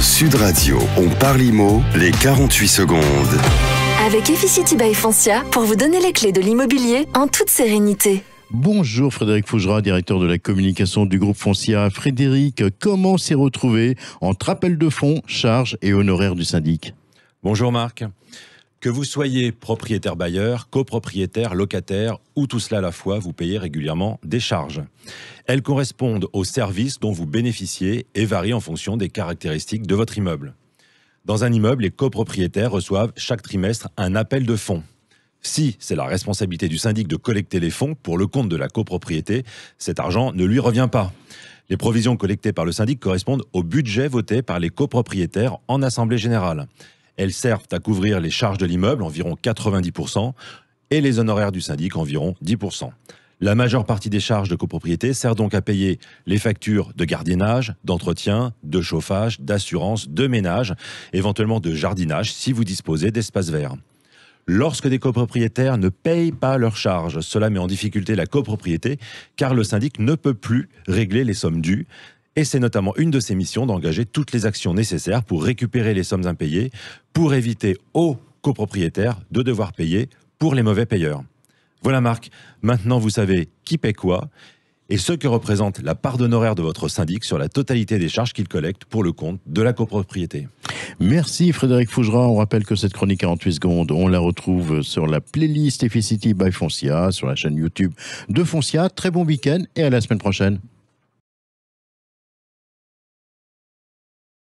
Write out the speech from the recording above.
Sud Radio, on parle IMO, les 48 secondes. Avec Efficity by Foncia pour vous donner les clés de l'immobilier en toute sérénité. Bonjour Frédéric Fougera, directeur de la communication du groupe Foncia. Frédéric, comment s'est retrouvé entre appel de fonds, charges et honoraires du syndic Bonjour Marc. Que vous soyez propriétaire bailleur, copropriétaire, locataire ou tout cela à la fois, vous payez régulièrement des charges. Elles correspondent aux services dont vous bénéficiez et varient en fonction des caractéristiques de votre immeuble. Dans un immeuble, les copropriétaires reçoivent chaque trimestre un appel de fonds. Si c'est la responsabilité du syndic de collecter les fonds pour le compte de la copropriété, cet argent ne lui revient pas. Les provisions collectées par le syndic correspondent au budget voté par les copropriétaires en Assemblée générale. Elles servent à couvrir les charges de l'immeuble, environ 90%, et les honoraires du syndic, environ 10%. La majeure partie des charges de copropriété sert donc à payer les factures de gardiennage, d'entretien, de chauffage, d'assurance, de ménage, éventuellement de jardinage si vous disposez d'espaces verts. Lorsque des copropriétaires ne payent pas leurs charges, cela met en difficulté la copropriété car le syndic ne peut plus régler les sommes dues. Et c'est notamment une de ses missions d'engager toutes les actions nécessaires pour récupérer les sommes impayées, pour éviter aux copropriétaires de devoir payer pour les mauvais payeurs. Voilà Marc, maintenant vous savez qui paie quoi et ce que représente la part d'honoraires de votre syndic sur la totalité des charges qu'il collecte pour le compte de la copropriété. Merci Frédéric Fougera. On rappelle que cette chronique 48 secondes, on la retrouve sur la playlist Efficity by Foncia, sur la chaîne YouTube de Foncia. Très bon week-end et à la semaine prochaine.